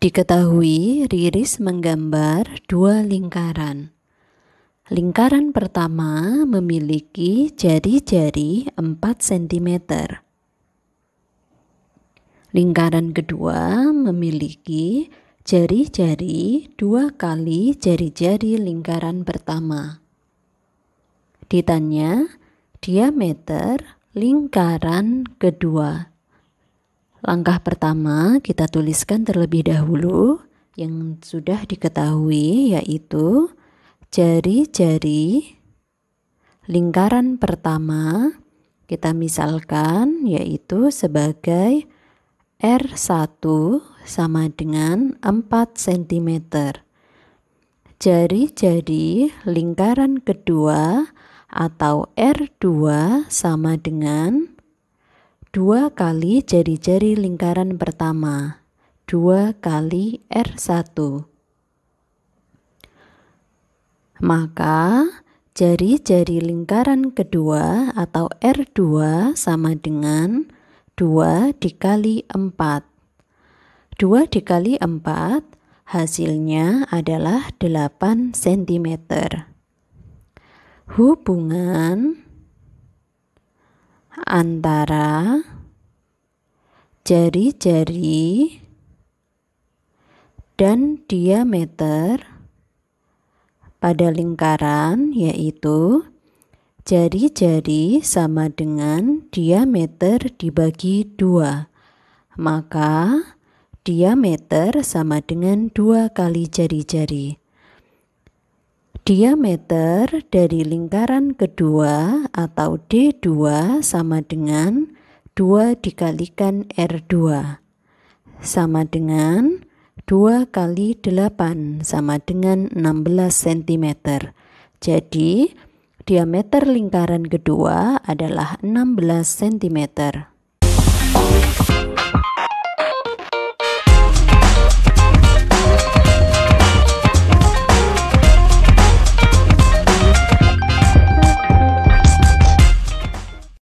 Diketahui Riris menggambar dua lingkaran. Lingkaran pertama memiliki jari-jari 4 cm. Lingkaran kedua memiliki jari-jari dua kali jari-jari lingkaran pertama. Ditanya diameter lingkaran kedua. Langkah pertama kita tuliskan terlebih dahulu yang sudah diketahui yaitu jari-jari lingkaran pertama kita misalkan yaitu sebagai R1 sama dengan 4 cm. Jari-jari lingkaran kedua atau R2 sama dengan 2 kali jari-jari lingkaran pertama 2 kali R1 maka jari-jari lingkaran kedua atau R2 sama dengan 2 dikali 4 2 dikali 4 hasilnya adalah 8 cm hubungan antara jari-jari dan diameter pada lingkaran yaitu jari-jari sama dengan diameter dibagi dua maka diameter sama dengan dua kali jari-jari Diameter dari lingkaran kedua atau D2 sama dengan 2 dikalikan R2 sama dengan 2 kali 8 sama dengan 16 cm. Jadi, diameter lingkaran kedua adalah 16 cm.